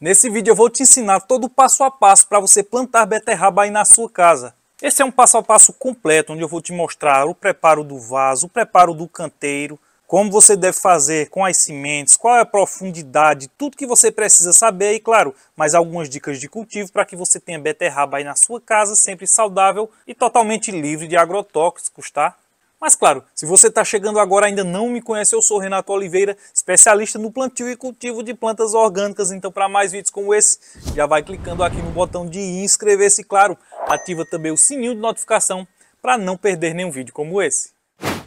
Nesse vídeo eu vou te ensinar todo o passo a passo para você plantar beterraba aí na sua casa. Esse é um passo a passo completo, onde eu vou te mostrar o preparo do vaso, o preparo do canteiro, como você deve fazer com as sementes, qual é a profundidade, tudo que você precisa saber e, claro, mais algumas dicas de cultivo para que você tenha beterraba aí na sua casa, sempre saudável e totalmente livre de agrotóxicos, tá? Mas claro, se você está chegando agora ainda não me conhece, eu sou Renato Oliveira, especialista no plantio e cultivo de plantas orgânicas. Então para mais vídeos como esse, já vai clicando aqui no botão de inscrever-se, claro, ativa também o sininho de notificação para não perder nenhum vídeo como esse.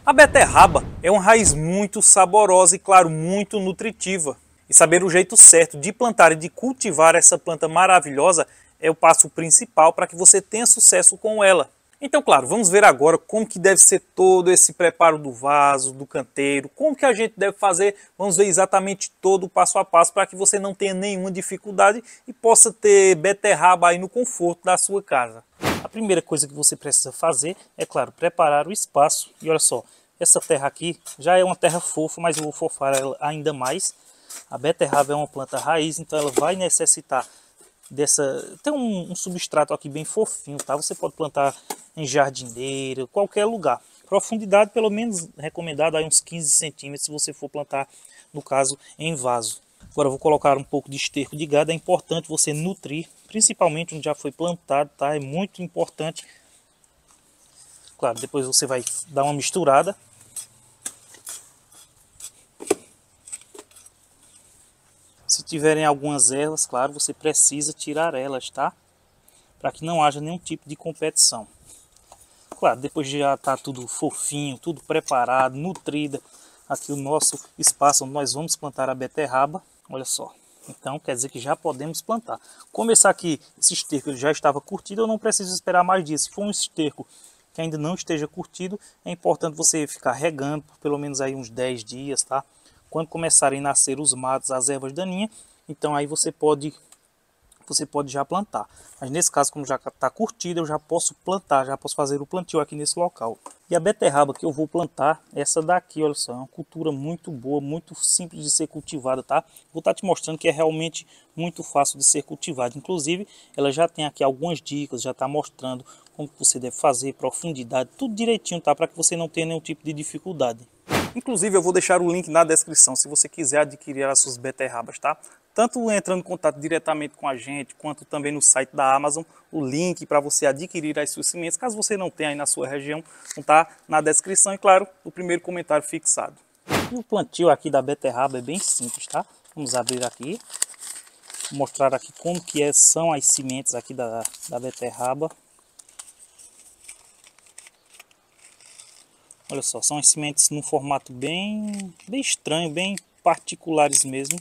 A beterraba é uma raiz muito saborosa e claro, muito nutritiva. E saber o jeito certo de plantar e de cultivar essa planta maravilhosa é o passo principal para que você tenha sucesso com ela. Então, claro, vamos ver agora como que deve ser todo esse preparo do vaso, do canteiro, como que a gente deve fazer, vamos ver exatamente todo o passo a passo para que você não tenha nenhuma dificuldade e possa ter beterraba aí no conforto da sua casa. A primeira coisa que você precisa fazer é, claro, preparar o espaço e olha só, essa terra aqui já é uma terra fofa, mas eu vou fofar ela ainda mais. A beterraba é uma planta raiz, então ela vai necessitar dessa. Tem um, um substrato aqui bem fofinho, tá? Você pode plantar em jardineira, qualquer lugar. Profundidade, pelo menos recomendado aí uns 15 centímetros, se você for plantar, no caso, em vaso. Agora vou colocar um pouco de esterco de gado. É importante você nutrir, principalmente onde já foi plantado, tá? É muito importante. Claro, depois você vai dar uma misturada Se tiverem algumas ervas, claro, você precisa tirar elas, tá? Para que não haja nenhum tipo de competição. Claro, depois já tá tudo fofinho, tudo preparado, nutrida. Aqui o nosso espaço onde nós vamos plantar a beterraba. Olha só, então quer dizer que já podemos plantar. Começar aqui, esse esterco já estava curtido, eu não preciso esperar mais dias. Se for um esterco que ainda não esteja curtido, é importante você ficar regando por pelo menos aí uns 10 dias, tá? Quando começarem a nascer os matos, as ervas daninhas, então aí você pode você pode já plantar. Mas nesse caso, como já está curtida, eu já posso plantar, já posso fazer o plantio aqui nesse local. E a beterraba que eu vou plantar, essa daqui, olha só, é uma cultura muito boa, muito simples de ser cultivada, tá? Vou estar tá te mostrando que é realmente muito fácil de ser cultivada. Inclusive, ela já tem aqui algumas dicas, já está mostrando como você deve fazer, profundidade, tudo direitinho, tá? Para que você não tenha nenhum tipo de dificuldade. Inclusive, eu vou deixar o link na descrição se você quiser adquirir as suas beterrabas, tá? Tanto entrando em contato diretamente com a gente, quanto também no site da Amazon, o link para você adquirir as suas sementes, caso você não tenha aí na sua região, está na descrição e, claro, o primeiro comentário fixado. E o plantio aqui da beterraba é bem simples, tá? Vamos abrir aqui, mostrar aqui como que é, são as sementes aqui da, da beterraba. Olha só, são as sementes num formato bem, bem estranho, bem particulares mesmo.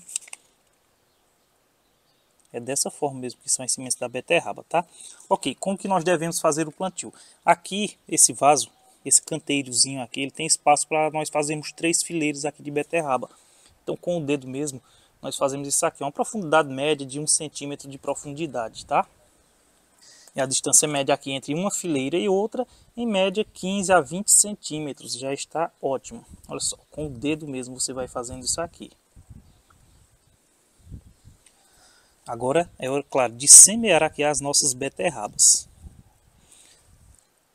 É dessa forma mesmo que são as sementes da beterraba, tá? Ok, como que nós devemos fazer o plantio? Aqui, esse vaso, esse canteirozinho aqui, ele tem espaço para nós fazermos três fileiros aqui de beterraba. Então, com o dedo mesmo, nós fazemos isso aqui. Uma profundidade média de um centímetro de profundidade, tá? E é a distância média aqui entre uma fileira e outra, em média 15 a 20 centímetros, já está ótimo. Olha só, com o dedo mesmo você vai fazendo isso aqui. Agora é hora, claro, de semear aqui as nossas beterrabas.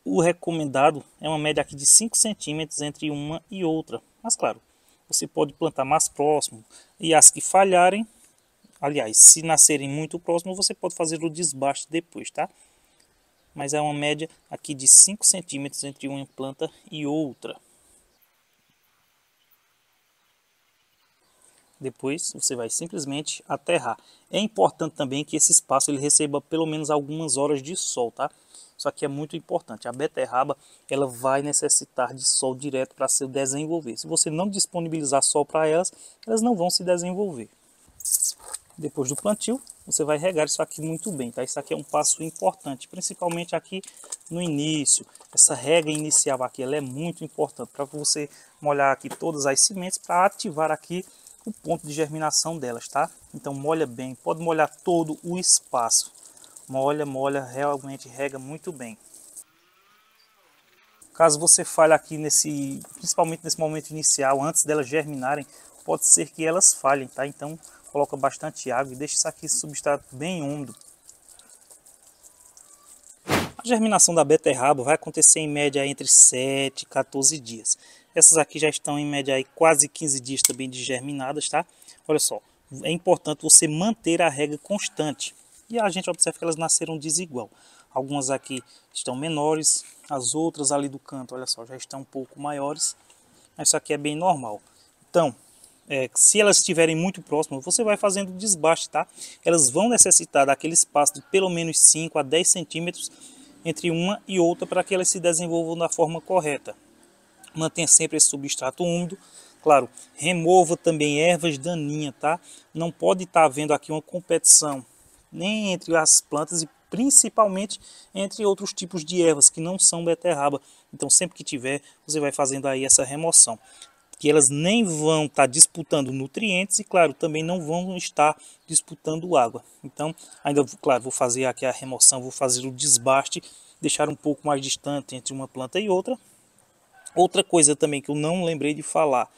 O recomendado é uma média aqui de 5 centímetros entre uma e outra. Mas claro, você pode plantar mais próximo e as que falharem, aliás, se nascerem muito próximo, você pode fazer o desbaste depois, tá? mas é uma média aqui de 5 centímetros entre uma planta e outra. Depois você vai simplesmente aterrar. É importante também que esse espaço ele receba pelo menos algumas horas de sol, tá? Isso aqui é muito importante. A beterraba ela vai necessitar de sol direto para se desenvolver. Se você não disponibilizar sol para elas, elas não vão se desenvolver depois do plantio, você vai regar isso aqui muito bem, tá? Isso aqui é um passo importante, principalmente aqui no início. Essa rega inicial aqui, ela é muito importante para você molhar aqui todas as sementes para ativar aqui o ponto de germinação delas, tá? Então molha bem, pode molhar todo o espaço. Molha, molha, realmente rega muito bem. Caso você falhe aqui nesse, principalmente nesse momento inicial, antes delas germinarem, pode ser que elas falhem, tá? Então coloca bastante água e deixa isso aqui substrato bem úmido. A germinação da beterraba vai acontecer em média entre 7 e 14 dias. Essas aqui já estão em média aí quase 15 dias também de germinadas, tá? Olha só, é importante você manter a rega constante. E a gente observa que elas nasceram desigual. Algumas aqui estão menores, as outras ali do canto, olha só, já estão um pouco maiores. Mas isso aqui é bem normal. Então, é, se elas estiverem muito próximas, você vai fazendo desbaste, tá? Elas vão necessitar daquele espaço de pelo menos 5 a 10 centímetros entre uma e outra para que elas se desenvolvam da forma correta. Mantenha sempre esse substrato úmido. Claro, remova também ervas daninhas, tá? Não pode estar tá havendo aqui uma competição nem entre as plantas e principalmente entre outros tipos de ervas que não são beterraba. Então sempre que tiver, você vai fazendo aí essa remoção que elas nem vão estar tá disputando nutrientes e, claro, também não vão estar disputando água. Então, ainda, claro, vou fazer aqui a remoção, vou fazer o desbaste, deixar um pouco mais distante entre uma planta e outra. Outra coisa também que eu não lembrei de falar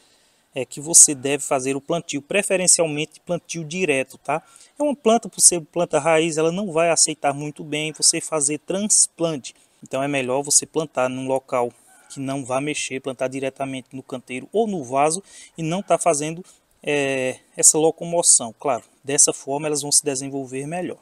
é que você deve fazer o plantio, preferencialmente plantio direto, tá? É uma planta, por ser planta raiz, ela não vai aceitar muito bem você fazer transplante. Então é melhor você plantar num local que não vá mexer, plantar diretamente no canteiro ou no vaso e não está fazendo é, essa locomoção. Claro, dessa forma elas vão se desenvolver melhor.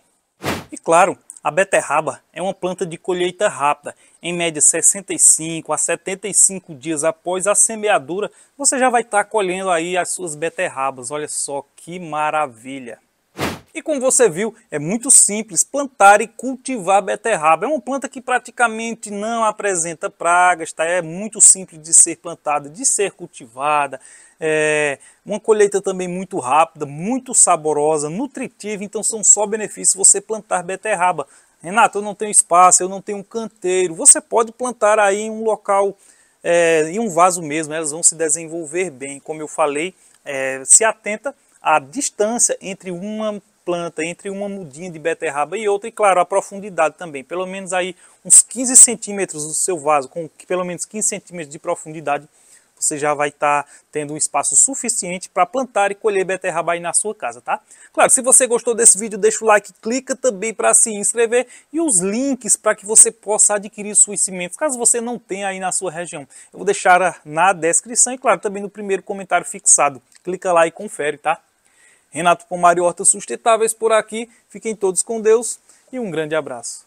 E claro, a beterraba é uma planta de colheita rápida. Em média 65 a 75 dias após a semeadura, você já vai estar tá colhendo aí as suas beterrabas. Olha só que maravilha! E como você viu, é muito simples plantar e cultivar beterraba. É uma planta que praticamente não apresenta pragas, tá? é muito simples de ser plantada, de ser cultivada. É uma colheita também muito rápida, muito saborosa, nutritiva, então são só benefícios você plantar beterraba. Renato, eu não tenho espaço, eu não tenho um canteiro. Você pode plantar aí em um local, é, em um vaso mesmo, elas vão se desenvolver bem. Como eu falei, é, se atenta à distância entre uma planta, entre uma mudinha de beterraba e outra, e claro, a profundidade também, pelo menos aí uns 15 centímetros do seu vaso, com pelo menos 15 centímetros de profundidade, você já vai estar tá tendo um espaço suficiente para plantar e colher beterraba aí na sua casa, tá? Claro, se você gostou desse vídeo, deixa o like, clica também para se inscrever e os links para que você possa adquirir suas sementes, caso você não tenha aí na sua região. Eu vou deixar na descrição e, claro, também no primeiro comentário fixado. Clica lá e confere, tá? Renato Pomar e Horta Sustentáveis por aqui. Fiquem todos com Deus e um grande abraço.